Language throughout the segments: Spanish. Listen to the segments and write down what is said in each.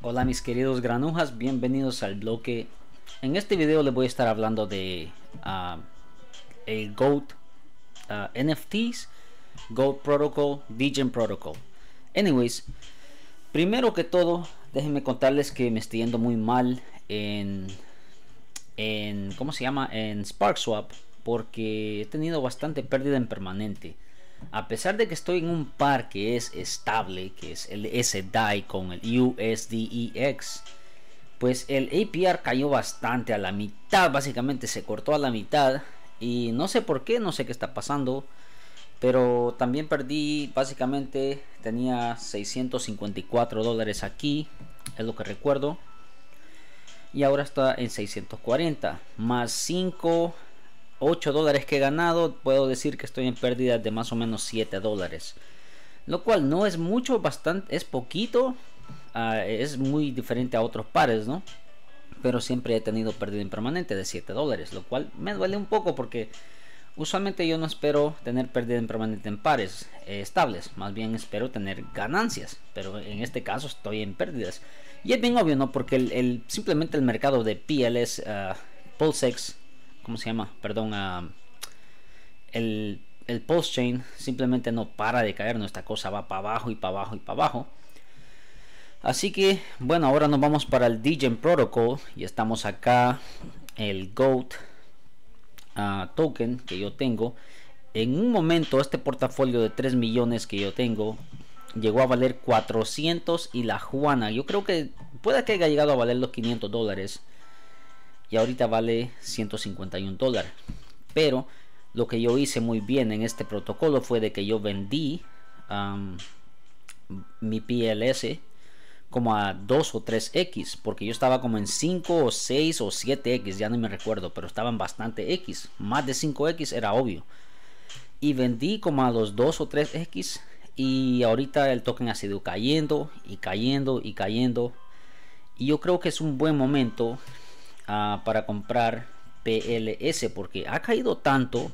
Hola mis queridos granujas, bienvenidos al bloque. En este video les voy a estar hablando de ah, el GOAT ah, NFTs, GOAT Protocol, DGEN Protocol. Anyways, primero que todo, déjenme contarles que me estoy yendo muy mal en, en ¿cómo se llama? En SparkSwap porque he tenido bastante pérdida en permanente a pesar de que estoy en un par que es estable, que es el SDAI con el USDEX, pues el APR cayó bastante a la mitad, básicamente se cortó a la mitad y no sé por qué, no sé qué está pasando, pero también perdí, básicamente tenía 654 dólares aquí, es lo que recuerdo, y ahora está en 640, más 5 8 dólares que he ganado, puedo decir que estoy en pérdida... de más o menos 7 dólares. Lo cual no es mucho, bastante, es poquito. Ah, es muy diferente a otros pares, ¿no? Pero siempre he tenido pérdida impermanente de 7 dólares, lo cual me duele un poco porque usualmente yo no espero tener pérdida impermanente en pares eh, estables, más bien espero tener ganancias, pero en este caso estoy en pérdidas. Y es bien obvio, ¿no? Porque el, simplemente el mercado de PLS, ah, Pulsex, ¿cómo se llama? Perdón, ah, el, el post chain simplemente no para de caer, nuestra cosa va para abajo y para abajo y para abajo. Así que, bueno, ahora nos vamos para el DGEN Protocol y estamos acá, el GOAT ah, token que yo tengo. En un momento este portafolio de 3 millones que yo tengo llegó a valer 400 y la Juana, yo creo que pueda que haya llegado a valer los 500 dólares y ahorita vale 151 dólares. Pero lo que yo hice muy bien en este protocolo fue de que yo vendí mi PLS como a 2 o 3x, porque yo estaba como en 5 o 6 o 7x, ya no me recuerdo, pero estaban bastante x, más de 5x era obvio. Y vendí como a los 2 o 3x y ahorita el token ha sido cayendo y cayendo y cayendo. Y yo creo que es un buen momento Ah, para comprar PLS porque ha caído tanto.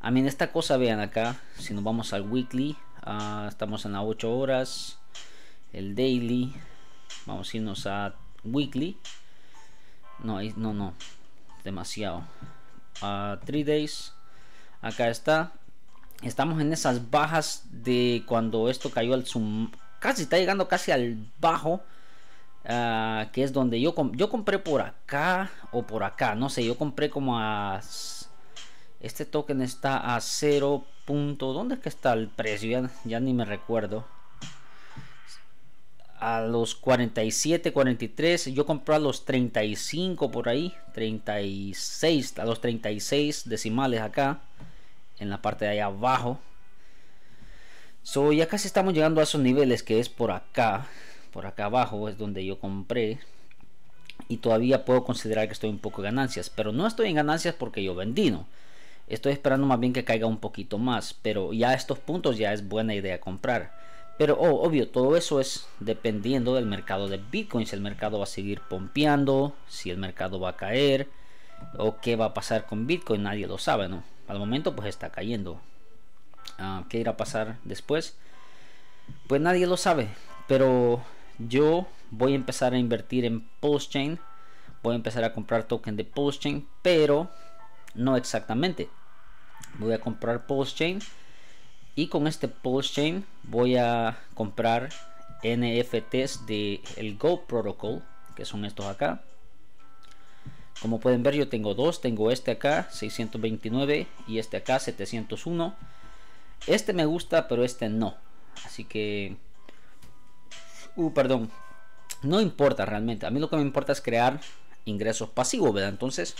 A mí esta cosa vean acá, si nos vamos al weekly, ah, estamos en las 8 horas, el daily, vamos a irnos a weekly. No, no, no, demasiado. a ah, 3 days, acá está. Estamos en esas bajas de cuando esto cayó al sum casi está llegando casi al bajo Ah, que es donde yo, yo compré por acá o por acá, no sé, yo compré como a... Este token está a 0. ¿Dónde es que está el precio? Ya, ni me recuerdo. A los 47, 43, yo compré a los 35 por ahí, 36, a los 36 decimales acá, en la parte de ahí abajo. So, ya casi estamos llegando a esos niveles que es por acá por acá abajo es donde yo compré y todavía puedo considerar que estoy un poco en ganancias, pero no estoy en ganancias porque yo vendí, no. Estoy esperando más bien que caiga un poquito más, pero ya a estos puntos ya es buena idea comprar. Pero oh, obvio, todo eso es dependiendo del mercado de Bitcoin, si el mercado va a seguir pompeando, si el mercado va a caer o qué va a pasar con Bitcoin, nadie lo sabe, ¿no? Al momento pues está cayendo. Ah, ¿Qué irá a pasar después? Pues nadie lo sabe, pero yo voy a empezar a invertir en postchain voy a empezar a comprar token de postchain pero no exactamente voy a comprar postchain y con este postchain voy a comprar NFTs de el Go Protocol que son estos acá como pueden ver yo tengo dos tengo este acá 629 y este acá 701 este me gusta pero este no así que Uh, perdón, no importa realmente. A mí lo que me importa es crear ingresos pasivos, ¿verdad? Entonces,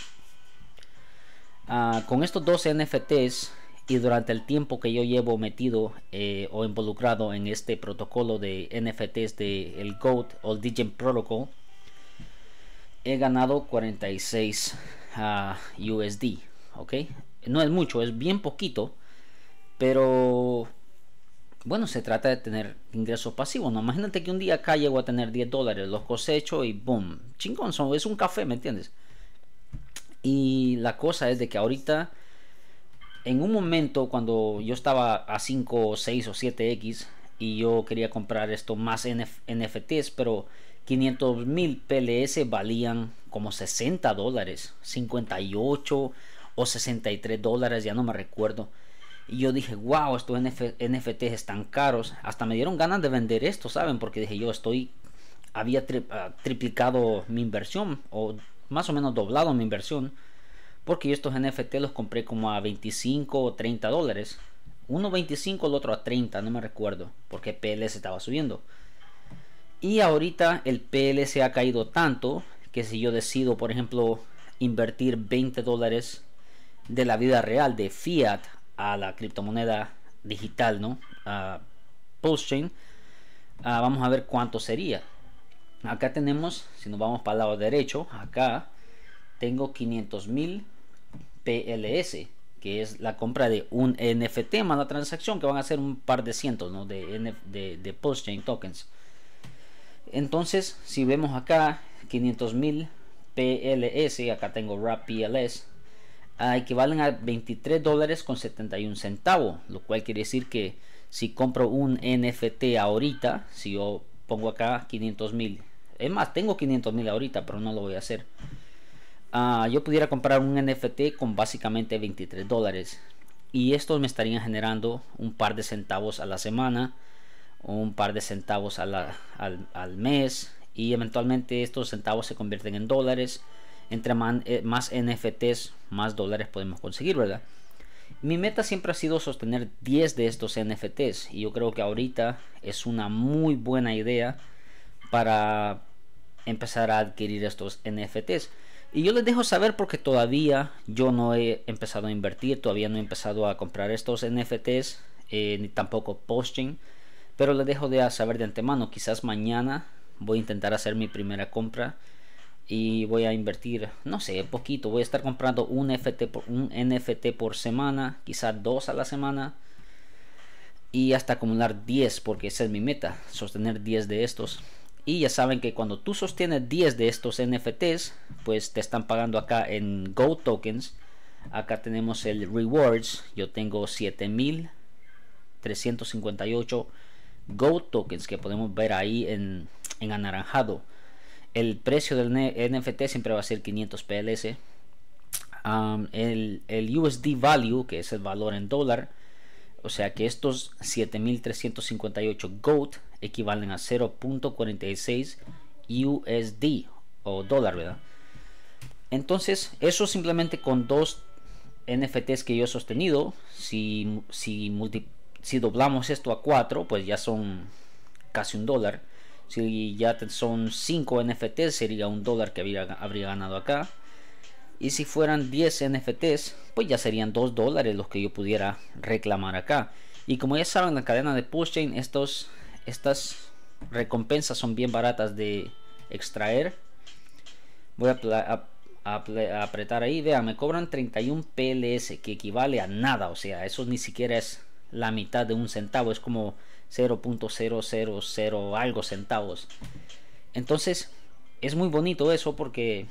ah, con estos 12 NFTs y durante el tiempo que yo llevo metido eh, o involucrado en este protocolo de NFTs de el GOAT o el Protocol, he ganado 46 ah, USD, ¿ok? No es mucho, es bien poquito, pero bueno, se trata de tener ingresos pasivos. No, imagínate que un día acá llego a tener 10 dólares, los cosecho y boom, chingón, son, es un café, ¿me entiendes? Y la cosa es de que ahorita, en un momento cuando yo estaba a 5, 6 o 7X y yo quería comprar esto más en NFTs, pero 500 mil PLS valían como 60 dólares, 58 o 63 dólares, ya no me recuerdo. Y yo dije, wow, estos NFTs están caros. Hasta me dieron ganas de vender esto, ¿saben? Porque dije, yo estoy, había ah, triplicado mi inversión, o más o menos doblado mi inversión. Porque estos NFT los compré como a 25 o 30 dólares. Uno 25, el otro a 30, no me recuerdo. Porque PLS estaba subiendo. Y ahorita el PLS ha caído tanto que si yo decido, por ejemplo, invertir 20 dólares de la vida real de fiat a la criptomoneda digital, ¿no? A Postchain. Ah, vamos a ver cuánto sería. Acá tenemos, si nos vamos para el lado derecho, acá tengo 500.000 PLS, que es la compra de un NFT más la transacción, que van a ser un par de cientos ¿no? de, de, tokens. Entonces, si vemos acá 500.000 PLS, acá tengo Wrap PLS, Ah, equivalen a 23 dólares con 71 centavos, lo cual quiere decir que si compro un NFT ahorita, si yo pongo acá 500 mil, es más, tengo 500 mil ahorita, pero no lo voy a hacer. Ah, yo pudiera comprar un NFT con básicamente 23 dólares y estos me estarían generando un par de centavos a la semana, un par de centavos al, al mes y eventualmente estos centavos se convierten en dólares entre eh, más NFTs, más dólares podemos conseguir, ¿verdad? Mi meta siempre ha sido sostener 10 de estos NFTs y yo creo que ahorita es una muy buena idea para empezar a adquirir estos NFTs. Y yo les dejo saber porque todavía yo no he empezado a invertir, todavía no he empezado a comprar estos NFTs, eh, ni tampoco posting. Pero les dejo de saber de antemano, quizás mañana voy a intentar hacer mi primera compra y voy a invertir, no sé, poquito, voy a estar comprando un, por, NFT por semana, quizás dos a la semana y hasta acumular 10 porque esa es mi meta, sostener 10 de estos. Y ya saben que cuando tú sostienes 10 de estos NFTs, pues te están pagando acá en Go Tokens. Acá tenemos el Rewards, yo tengo 7358 Go Tokens que podemos ver ahí en, en anaranjado. El precio del NFT siempre va a ser 500 PLS. el, USD value, que es el valor en dólar, o sea que estos 7.358 GOAT equivalen a 0.46 USD o dólar, ¿verdad? Entonces, eso simplemente con dos NFTs que yo he sostenido, si, si, si doblamos esto a 4, pues ya son casi un dólar. Si ya son 5 NFTs, sería un dólar que habría, ganado acá. Y si fueran 10 NFTs, pues ya serían 2 dólares los que yo pudiera reclamar acá. Y como ya saben, la cadena de pushchain, estos, estas recompensas son bien baratas de extraer. Voy a, a apretar ahí, vean, me cobran 31 PLS, que equivale a nada, o sea, eso ni siquiera es la mitad de un centavo, es como 0.000 algo centavos. Entonces, es muy bonito eso porque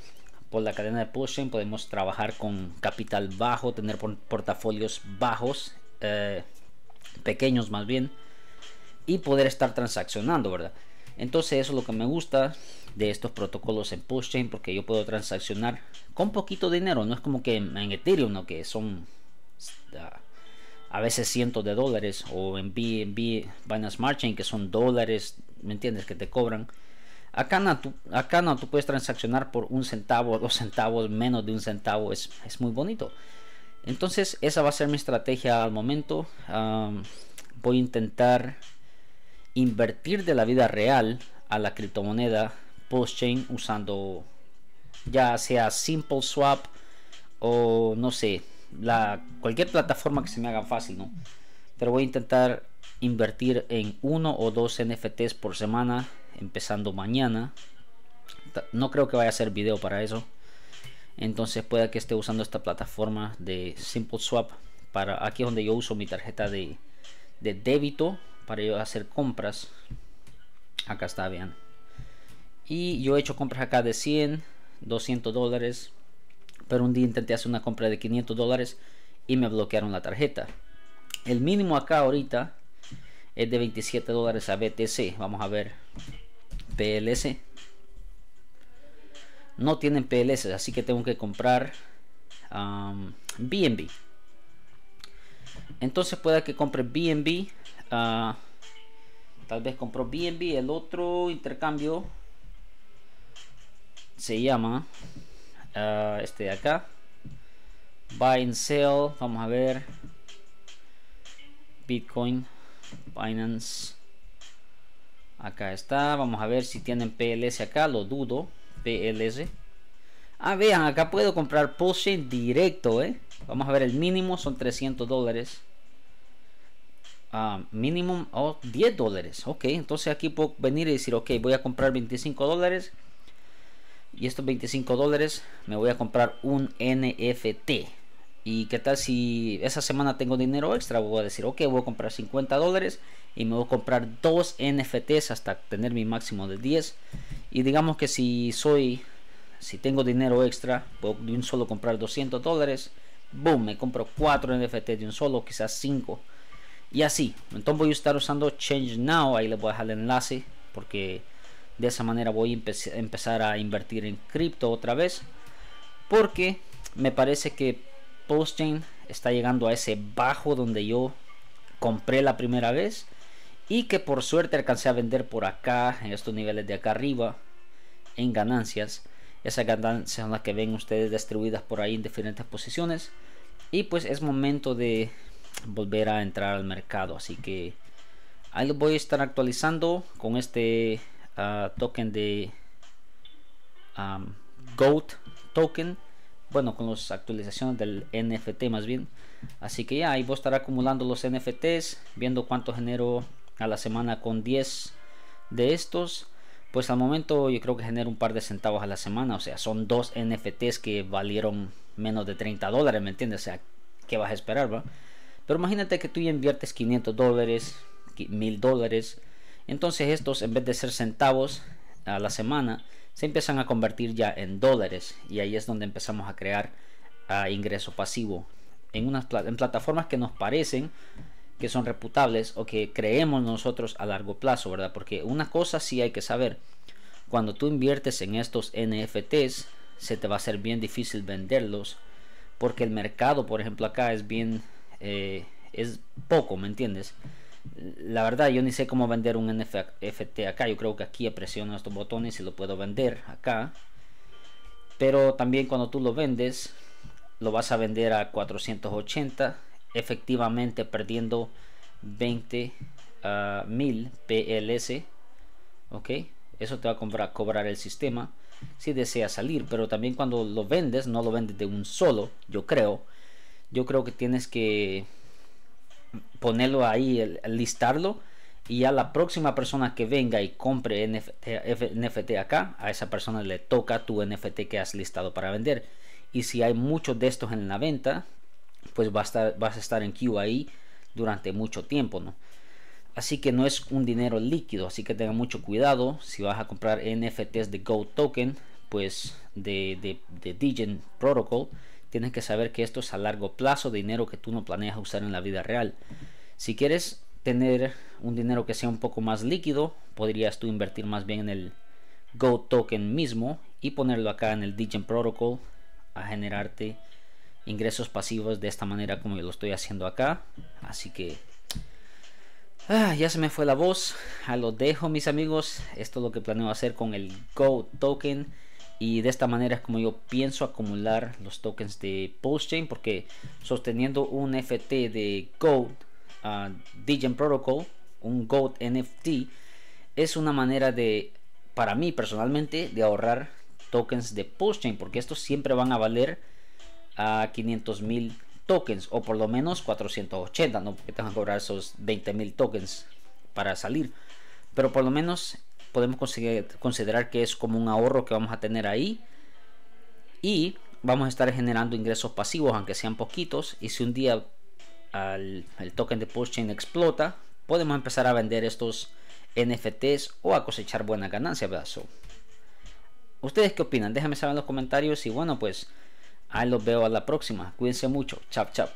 por la cadena de pushchain podemos trabajar con capital bajo, tener portafolios bajos, eh, pequeños más bien, y poder estar transaccionando, ¿verdad? Entonces eso es lo que me gusta de estos protocolos en pushchain porque yo puedo transaccionar con poquito dinero, no es como que en Ethereum, ¿no? que son ah, a veces cientos de dólares o en BNB, Binance Smart que son dólares, ¿me entiendes? Que te cobran. Acá no, tú, acá no, tú puedes transaccionar por un centavo, dos centavos, menos de un centavo, es, es muy bonito. Entonces esa va a ser mi estrategia al momento. voy a intentar invertir de la vida real a la criptomoneda post-chain usando ya sea Simple Swap o no sé, la, cualquier plataforma que se me haga fácil, ¿no? Pero voy a intentar invertir en uno o dos NFTs por semana, empezando mañana. No creo que vaya a ser video para eso. Entonces pueda que esté usando esta plataforma de SimpleSwap. Para, aquí es donde yo uso mi tarjeta de, de débito para yo hacer compras. Acá está, vean. Y yo he hecho compras acá de 100, 200 dólares, pero un día intenté hacer una compra de 500 dólares y me bloquearon la tarjeta. El mínimo acá ahorita es de 27 dólares a BTC. Vamos a ver PLS. No tienen PLS, así que tengo que comprar BNB. Um, Entonces pueda que compre BNB. Ah, tal vez compró BNB. El otro intercambio se llama este de acá buy and sell vamos a ver bitcoin binance acá está vamos a ver si tienen pls acá lo dudo pls ah vean acá puedo comprar pose directo eh vamos a ver el mínimo son 300 dólares ah, mínimo 10 dólares. Ok, entonces aquí puedo venir y decir, ok, voy a comprar 25 dólares y estos 25 dólares me voy a comprar un NFT. ¿Y qué tal si esa semana tengo dinero extra? Voy a decir, ok, voy a comprar 50 dólares y me voy a comprar dos NFTs hasta tener mi máximo de 10. Y digamos que si soy, si tengo dinero extra, puedo de un solo comprar 200 dólares. Boom, me compro 4 NFTs de un solo, quizás 5. Y así. Entonces voy a estar usando Change Now. Ahí les voy a dejar el enlace porque de esa manera voy a empezar a invertir en cripto otra vez porque me parece que postchain está llegando a ese bajo donde yo compré la primera vez y que por suerte alcancé a vender por acá en estos niveles de acá arriba en ganancias esas ganancias son las que ven ustedes distribuidas por ahí en diferentes posiciones y pues es momento de volver a entrar al mercado así que ahí lo voy a estar actualizando con este Ah, token de GOAT token bueno con las actualizaciones del NFT más bien así que ya ahí voy a estar acumulando los NFTs viendo cuánto genero a la semana con 10 de estos pues al momento yo creo que genero un par de centavos a la semana o sea son dos NFTs que valieron menos de 30 dólares me entiendes o sea qué vas a esperar va pero imagínate que tú inviertes 500 dólares 1000 dólares entonces estos en vez de ser centavos a la semana, se empiezan a convertir ya en dólares y ahí es donde empezamos a crear ingreso pasivo en unas plataformas que nos parecen que son reputables o que creemos nosotros a largo plazo, ¿verdad? Porque una cosa sí hay que saber, cuando tú inviertes en estos NFTs, se te va a ser bien difícil venderlos porque el mercado, por ejemplo, acá es bien, eh, es poco, ¿me entiendes? la verdad yo ni sé cómo vender un NFT acá. Yo creo que aquí presiono estos botones y lo puedo vender acá. Pero también cuando tú lo vendes, lo vas a vender a 480, efectivamente perdiendo 20 ah, mil PLS. Ok, eso te va a cobrar el sistema si deseas salir. Pero también cuando lo vendes, no lo vendes de un solo, yo creo. Yo creo que tienes que ponerlo ahí, listarlo. Y a la próxima persona que venga y compre NFT, acá, a esa persona le toca tu NFT que has listado para vender. Y si hay muchos de estos en la venta, pues vas a estar en queue ahí durante mucho tiempo, ¿no? Así que no es un dinero líquido, así que tenga mucho cuidado si vas a comprar NFTs de Gold Token, pues de, de, de Digen Protocol tienes que saber que esto es a largo plazo, dinero que tú no planeas usar en la vida real. Si quieres tener un dinero que sea un poco más líquido, podrías tú invertir más bien en el Go Token mismo y ponerlo acá en el DJ Protocol a generarte ingresos pasivos de esta manera como yo lo estoy haciendo acá. Así que ah, ya se me fue la voz. A lo dejo mis amigos. Esto es lo que planeo hacer con el Go Token y de esta manera es como yo pienso acumular los tokens de Postchain porque sosteniendo un FT de Gold Digim Protocol, un Gold NFT, es una manera de, para mí personalmente, de ahorrar tokens de Postchain porque estos siempre van a valer a 500 mil tokens o por lo menos 480, no porque te van a cobrar esos 20 mil tokens para salir, pero por lo menos podemos considerar que es como un ahorro que vamos a tener ahí y vamos a estar generando ingresos pasivos aunque sean poquitos y si un día el token de postchain explota podemos empezar a vender estos NFTs o a cosechar buena ganancia ¿Ustedes qué opinan? déjenme saber en los comentarios y bueno pues ahí los veo a la próxima. Cuídense mucho. Chap chap.